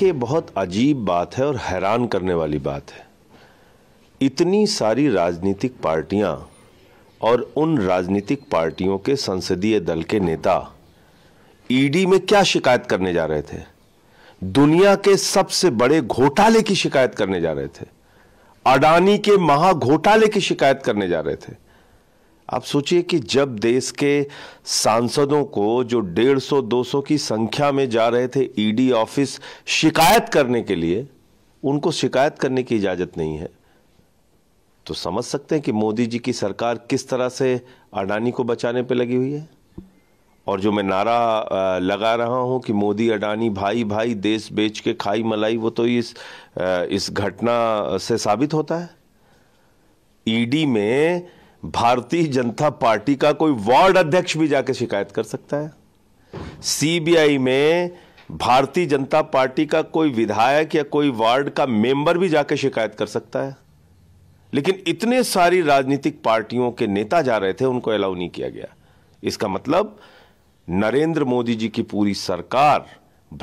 कि बहुत अजीब बात है और हैरान करने वाली बात है इतनी सारी राजनीतिक पार्टियां और उन राजनीतिक पार्टियों के संसदीय दल के नेता ईडी में क्या शिकायत करने जा रहे थे दुनिया के सबसे बड़े घोटाले की शिकायत करने जा रहे थे अडानी के महा घोटाले की शिकायत करने जा रहे थे आप सोचिए कि जब देश के सांसदों को जो 150 200 की संख्या में जा रहे थे ईडी e ऑफिस शिकायत करने के लिए उनको शिकायत करने की इजाज़त नहीं है तो समझ सकते हैं कि मोदी जी की सरकार किस तरह से अडानी को बचाने पे लगी हुई है और जो मैं नारा लगा रहा हूं कि मोदी अडानी भाई भाई देश बेच के खाई मलाई वो तो इस इस घटना से साबित होता है ईडी e में भारतीय जनता पार्टी का कोई वार्ड अध्यक्ष भी जाके शिकायत कर सकता है सीबीआई में भारतीय जनता पार्टी का कोई विधायक या कोई वार्ड का मेंबर भी जाके शिकायत कर सकता है लेकिन इतने सारी राजनीतिक पार्टियों के नेता जा रहे थे उनको अलाउ नहीं किया गया इसका मतलब नरेंद्र मोदी जी की पूरी सरकार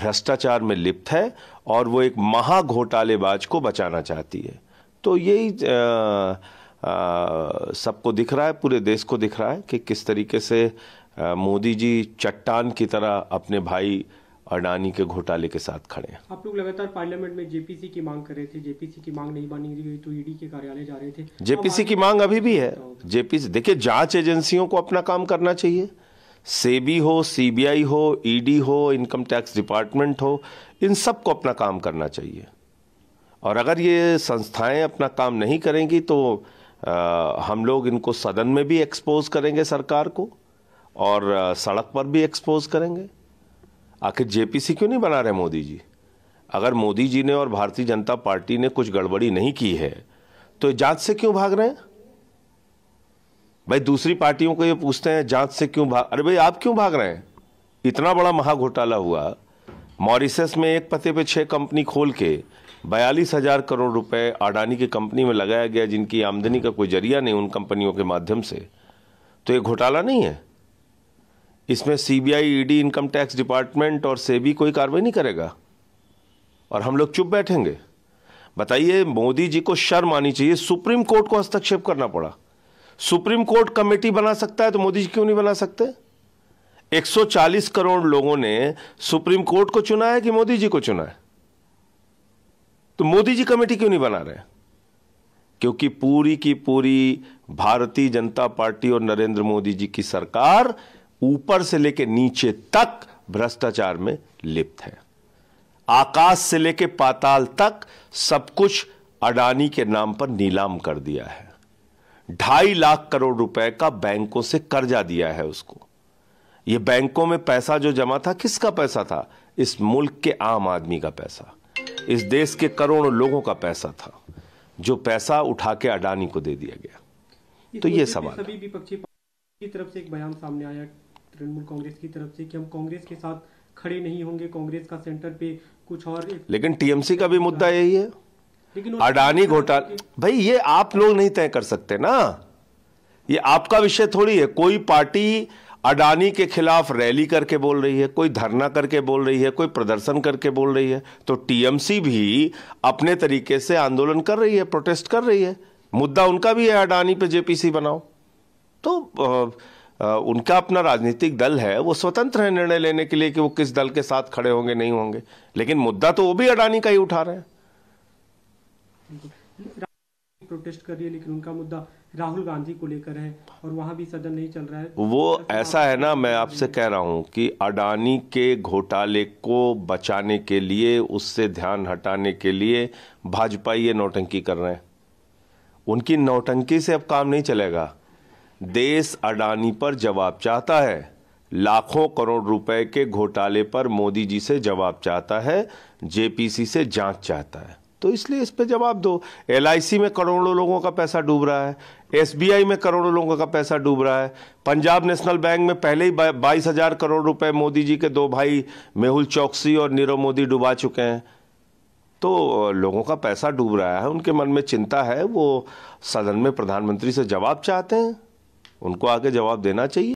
भ्रष्टाचार में लिप्त है और वो एक महा घोटालेबाज को बचाना चाहती है तो यही सबको दिख रहा है पूरे देश को दिख रहा है कि किस तरीके से मोदी जी चट्टान की तरह अपने भाई अडानी के घोटाले के साथ खड़े हैं आप लोग लगातार पार्लियामेंट में जेपीसी की मांग कर रहे थे जेपीसी की मांग नहीं मानी गई तो ईडी के कार्यालय जा रहे थे जेपीसी की मांग अभी भी है जेपीसी देखिए जांच एजेंसियों को अपना काम करना चाहिए सेबी हो सीबीआई हो ईडी हो इनकम टैक्स डिपार्टमेंट हो इन सब को अपना काम करना चाहिए और अगर ये संस्थाएं अपना काम नहीं करेंगी तो आ, हम लोग इनको सदन में भी एक्सपोज करेंगे सरकार को और सड़क पर भी एक्सपोज करेंगे आखिर जेपीसी क्यों नहीं बना रहे मोदी जी अगर मोदी जी ने और भारतीय जनता पार्टी ने कुछ गड़बड़ी नहीं की है तो जांच से क्यों भाग रहे हैं भाई दूसरी पार्टियों को ये पूछते हैं जांच से क्यों भाग अरे भाई आप क्यों भाग रहे हैं इतना बड़ा महा घोटाला हुआ मॉरिसस में एक पते पे छह कंपनी खोल के बयालीस हज़ार करोड़ रुपए अडानी की कंपनी में लगाया गया जिनकी आमदनी का कोई जरिया नहीं उन कंपनियों के माध्यम से तो ये घोटाला नहीं है इसमें CBI ED income tax department और सेबी कोई कार्रवाई नहीं करेगा और हम लोग चुप बैठेंगे बताइए मोदी जी को शर्म आनी चाहिए सुप्रीम कोर्ट को हस्तक्षेप करना पड़ा सुप्रीम कोर्ट कमेटी बना सकता है तो मोदी जी क्यों नहीं बना सकते 140 करोड़ लोगों ने सुप्रीम कोर्ट को चुना है कि मोदी जी को चुना है तो मोदी जी कमेटी क्यों नहीं बना रहे क्योंकि पूरी की पूरी भारतीय जनता पार्टी और नरेंद्र मोदी जी की सरकार ऊपर से लेकर नीचे तक भ्रष्टाचार में लिप्त है आकाश से लेकर पाताल तक सब कुछ अडानी के नाम पर नीलाम कर दिया है ढाई लाख करोड़ रुपए का बैंकों से कर्जा दिया है उसको यह बैंकों में पैसा जो जमा था किसका पैसा था इस मुल्क के आम आदमी का पैसा इस देश के करोड़ों लोगों का पैसा था जो पैसा उठा के अडानी को दे दिया गया तो ये सवाल सभी विपक्षी की तरफ से एक बयान सामने आया तृणमूल कांग्रेस की तरफ से कि हम कांग्रेस के साथ खड़े नहीं होंगे कांग्रेस का सेंटर पे कुछ और लेकिन टीएमसी का भी मुद्दा यही है अडानी घोटाला भाई ये आप लोग नहीं तय कर सकते ना ये आपका विषय थोड़ी है कोई पार्टी अडानी के खिलाफ रैली करके बोल रही है कोई धरना करके बोल रही है कोई प्रदर्शन करके बोल रही है तो टीएमसी भी अपने तरीके से आंदोलन कर रही है प्रोटेस्ट कर रही है मुद्दा उनका भी है अडानी पे जेपीसी बनाओ तो आ, आ, उनका अपना राजनीतिक दल है वो स्वतंत्र है निर्णय लेने के लिए कि वो किस दल के साथ खड़े होंगे नहीं होंगे लेकिन मुद्दा तो वो भी अडानी का ही उठा रहे हैं प्रोटेस्ट कर रही है लेकिन उनका मुद्दा राहुल गांधी को लेकर है और वहाँ भी सदन नहीं चल रहा है वो ऐसा है ना मैं आपसे कह रहा हूँ कि अडानी के घोटाले को बचाने के लिए उससे ध्यान हटाने के लिए भाजपा ये नौटंकी कर रहे हैं उनकी नौटंकी से अब काम नहीं चलेगा देश अडानी पर जवाब चाहता है लाखों करोड़ रुपए के घोटाले पर मोदी जी से जवाब चाहता है जेपीसी से जांच चाहता है तो इसलिए इस पर जवाब दो एल में करोड़ों लोगों का पैसा डूब रहा है एस में करोड़ों लोगों का पैसा डूब रहा है पंजाब नेशनल बैंक में पहले ही बाईस हज़ार करोड़ रुपए मोदी जी के दो भाई मेहुल चौकसी और नीरव मोदी डूबा चुके हैं तो लोगों का पैसा डूब रहा है उनके मन में चिंता है वो सदन में प्रधानमंत्री से जवाब चाहते हैं उनको आके जवाब देना चाहिए